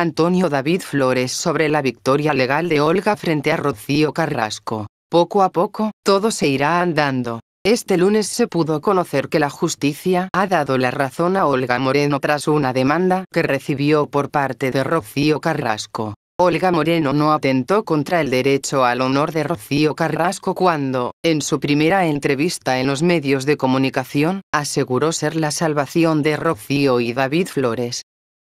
Antonio David Flores sobre la victoria legal de Olga frente a Rocío Carrasco. Poco a poco, todo se irá andando. Este lunes se pudo conocer que la justicia ha dado la razón a Olga Moreno tras una demanda que recibió por parte de Rocío Carrasco. Olga Moreno no atentó contra el derecho al honor de Rocío Carrasco cuando, en su primera entrevista en los medios de comunicación, aseguró ser la salvación de Rocío y David Flores.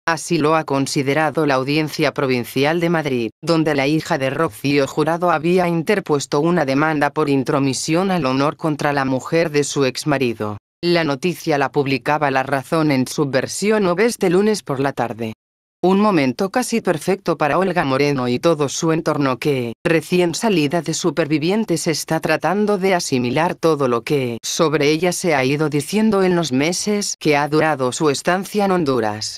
Así lo ha considerado la Audiencia Provincial de Madrid, donde la hija de Rocío Jurado había interpuesto una demanda por intromisión al honor contra la mujer de su exmarido. La noticia la publicaba La Razón en su versión este este lunes por la tarde. Un momento casi perfecto para Olga Moreno y todo su entorno que, recién salida de supervivientes, está tratando de asimilar todo lo que sobre ella se ha ido diciendo en los meses que ha durado su estancia en Honduras.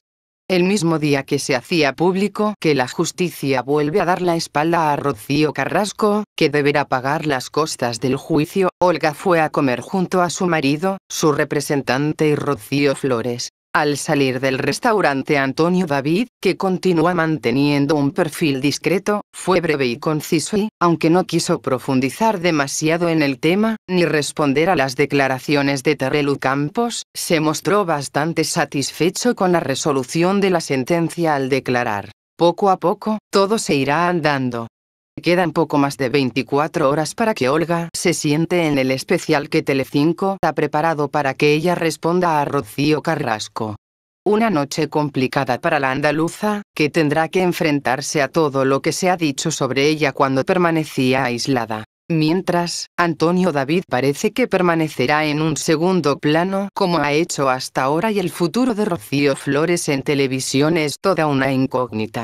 El mismo día que se hacía público que la justicia vuelve a dar la espalda a Rocío Carrasco, que deberá pagar las costas del juicio, Olga fue a comer junto a su marido, su representante y Rocío Flores. Al salir del restaurante Antonio David, que continúa manteniendo un perfil discreto, fue breve y conciso y, aunque no quiso profundizar demasiado en el tema, ni responder a las declaraciones de Terelu Campos, se mostró bastante satisfecho con la resolución de la sentencia al declarar. Poco a poco, todo se irá andando. Quedan poco más de 24 horas para que Olga se siente en el especial que Telecinco ha preparado para que ella responda a Rocío Carrasco. Una noche complicada para la andaluza, que tendrá que enfrentarse a todo lo que se ha dicho sobre ella cuando permanecía aislada. Mientras, Antonio David parece que permanecerá en un segundo plano como ha hecho hasta ahora y el futuro de Rocío Flores en televisión es toda una incógnita.